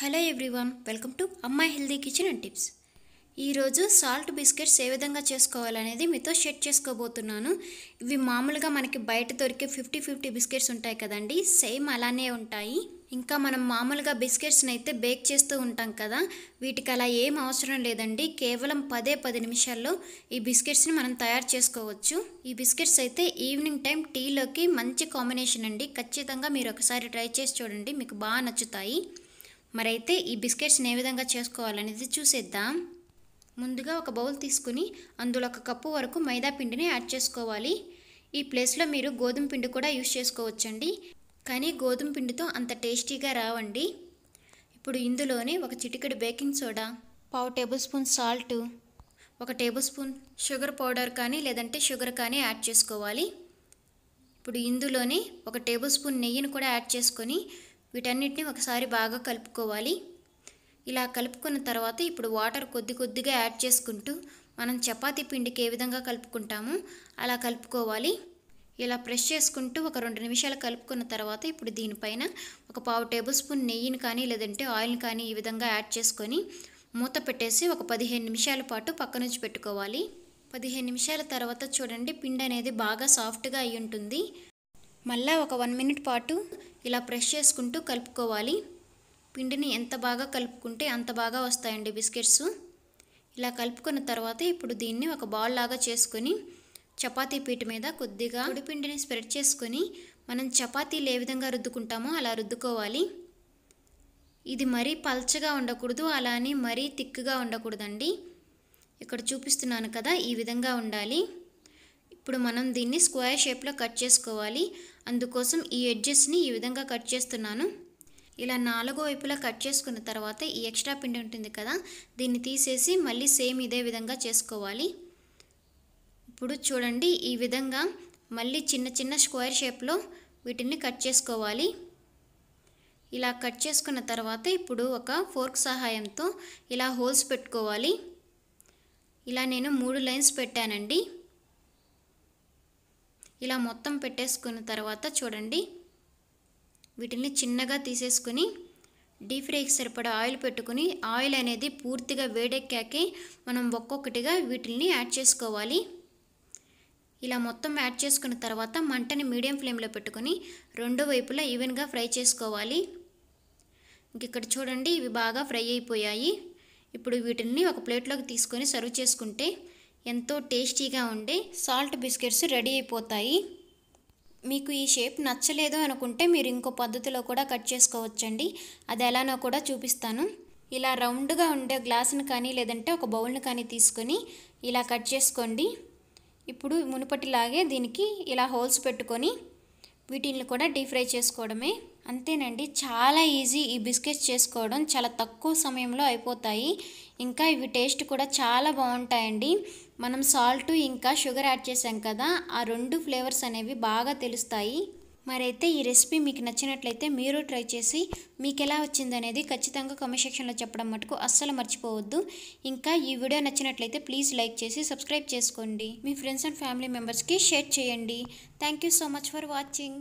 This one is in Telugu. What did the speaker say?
హలో ఎవ్రీవన్ వెల్కమ్ టు అమ్మాయి హెల్దీ కిచెన్ అండ్ టిప్స్ ఈరోజు సాల్ట్ బిస్కెట్స్ ఏ విధంగా చేసుకోవాలనేది మీతో షేర్ చేసుకోబోతున్నాను ఇవి మామూలుగా మనకి బయట దొరికే ఫిఫ్టీ ఫిఫ్టీ బిస్కెట్స్ ఉంటాయి కదండి సేమ్ అలానే ఉంటాయి ఇంకా మనం మామూలుగా బిస్కెట్స్ని అయితే బేక్ చేస్తూ ఉంటాం కదా వీటికి అలా ఏం అవసరం లేదండి కేవలం పదే పది నిమిషాల్లో ఈ బిస్కెట్స్ని మనం తయారు చేసుకోవచ్చు ఈ బిస్కెట్స్ అయితే ఈవినింగ్ టైం టీలోకి మంచి కాంబినేషన్ అండి ఖచ్చితంగా మీరు ఒకసారి ట్రై చేసి చూడండి మీకు బాగా నచ్చుతాయి మరైతే ఈ బిస్కెట్స్ని ఏ విధంగా చేసుకోవాలనేది చూసేద్దాం ముందుగా ఒక బౌల్ తీసుకుని అందులో ఒక కప్పు వరకు మైదా పిండిని యాడ్ చేసుకోవాలి ఈ ప్లేస్లో మీరు గోధుమ పిండి కూడా యూస్ చేసుకోవచ్చండి కానీ గోధుమ పిండితో అంత టేస్టీగా రావండి ఇప్పుడు ఇందులోనే ఒక చిటికెడు బేకింగ్ సోడా పావు టేబుల్ స్పూన్ సాల్ట్ ఒక టేబుల్ స్పూన్ షుగర్ పౌడర్ కానీ లేదంటే షుగర్ కానీ యాడ్ చేసుకోవాలి ఇప్పుడు ఇందులోనే ఒక టేబుల్ స్పూన్ నెయ్యిని కూడా యాడ్ చేసుకొని వీటన్నిటిని ఒకసారి బాగా కలుపుకోవాలి ఇలా కలుపుకున్న తర్వాత ఇప్పుడు వాటర్ కొద్ది కొద్దిగా యాడ్ చేసుకుంటూ మనం చపాతీ పిండికి ఏ విధంగా కలుపుకుంటామో అలా కలుపుకోవాలి ఇలా ప్రెష్ చేసుకుంటూ ఒక రెండు నిమిషాలు కలుపుకున్న తర్వాత ఇప్పుడు దీనిపైన ఒక పావు టేబుల్ స్పూన్ నెయ్యిని కానీ లేదంటే ఆయిల్ని కానీ ఈ విధంగా యాడ్ చేసుకొని మూత పెట్టేసి ఒక పదిహేను నిమిషాల పాటు నుంచి పెట్టుకోవాలి పదిహేను నిమిషాల తర్వాత చూడండి పిండి అనేది బాగా సాఫ్ట్గా అయి ఉంటుంది మళ్ళీ ఒక వన్ మినిట్ పాటు ఇలా ప్రెష్ చేసుకుంటూ కలుపుకోవాలి పిండిని ఎంత బాగా కలుపుకుంటే అంత బాగా వస్తాయండి బిస్కెట్స్ ఇలా కలుపుకున్న తర్వాత ఇప్పుడు దీన్ని ఒక బాల్ లాగా చేసుకొని చపాతీ పీట మీద కొద్దిగా పిండిని స్ప్రెడ్ చేసుకొని మనం చపాతీలు ఏ విధంగా రుద్దుకుంటామో అలా రుద్దుకోవాలి ఇది మరీ పల్చగా ఉండకూడదు అలా అని మరీ తిక్కుగా ఉండకూడదండి ఇక్కడ చూపిస్తున్నాను కదా ఈ విధంగా ఉండాలి ఇప్పుడు మనం దీన్ని స్క్వేర్ షేప్లో కట్ చేసుకోవాలి అందుకోసం ఈ ఎడ్జెస్ని ఈ విధంగా కట్ చేస్తున్నాను ఇలా నాలుగో వైపులా కట్ చేసుకున్న తర్వాత ఈ ఎక్స్ట్రా పిండి ఉంటుంది కదా దీన్ని తీసేసి మళ్ళీ సేమ్ ఇదే విధంగా చేసుకోవాలి ఇప్పుడు చూడండి ఈ విధంగా మళ్ళీ చిన్న చిన్న స్క్వేర్ షేప్లో వీటిని కట్ చేసుకోవాలి ఇలా కట్ చేసుకున్న తర్వాత ఇప్పుడు ఒక ఫోర్క్ సహాయంతో ఇలా హోల్స్ పెట్టుకోవాలి ఇలా నేను మూడు లైన్స్ పెట్టానండి ఇలా మొత్తం పెట్టేసుకున్న తర్వాత చూడండి వీటిని చిన్నగా తీసేసుకుని డీప్ ఫ్రైకి సరిపడా ఆయిల్ పెట్టుకుని ఆయిల్ అనేది పూర్తిగా వేడెక్కాకే మనం ఒక్కొక్కటిగా వీటిని యాడ్ చేసుకోవాలి ఇలా మొత్తం యాడ్ చేసుకున్న తర్వాత మంటని మీడియం ఫ్లేమ్లో పెట్టుకుని రెండు వైపులా ఈవెన్గా ఫ్రై చేసుకోవాలి ఇంక ఇక్కడ చూడండి ఇవి బాగా ఫ్రై అయిపోయాయి ఇప్పుడు వీటిని ఒక ప్లేట్లోకి తీసుకొని సర్వ్ చేసుకుంటే ఎంతో టేస్టీగా ఉండే సాల్ట్ బిస్కెట్స్ రెడీ అయిపోతాయి మీకు ఈ షేప్ నచ్చలేదు అనుకుంటే మీరు ఇంకో పద్ధతిలో కూడా కట్ చేసుకోవచ్చండి అది ఎలానో కూడా చూపిస్తాను ఇలా రౌండ్గా ఉండే గ్లాసును కానీ లేదంటే ఒక బౌల్ని కానీ తీసుకొని ఇలా కట్ చేసుకోండి ఇప్పుడు మునుపటిలాగే దీనికి ఇలా హోల్స్ పెట్టుకొని వీటిని కూడా డీప్ ఫ్రై చేసుకోవడమే అంతేనండి చాలా ఈజీ ఈ బిస్కెట్స్ చేసుకోవడం చాలా తక్కువ సమయంలో అయిపోతాయి ఇంకా ఇవి టేస్ట్ కూడా చాలా బాగుంటాయండి మనం సాల్ట్ ఇంకా షుగర్ యాడ్ చేసాం కదా ఆ రెండు ఫ్లేవర్స్ అనేవి బాగా తెలుస్తాయి మరైతే ఈ రెసిపీ మీకు నచ్చినట్లయితే మీరు ట్రై చేసి మీకు ఎలా వచ్చిందనేది ఖచ్చితంగా కామెంట్ సెక్షన్లో చెప్పడం మటుకు అస్సలు మర్చిపోవద్దు ఇంకా ఈ వీడియో నచ్చినట్లయితే ప్లీజ్ లైక్ చేసి సబ్స్క్రైబ్ చేసుకోండి మీ ఫ్రెండ్స్ అండ్ ఫ్యామిలీ మెంబర్స్కి షేర్ చేయండి thank you so much for watching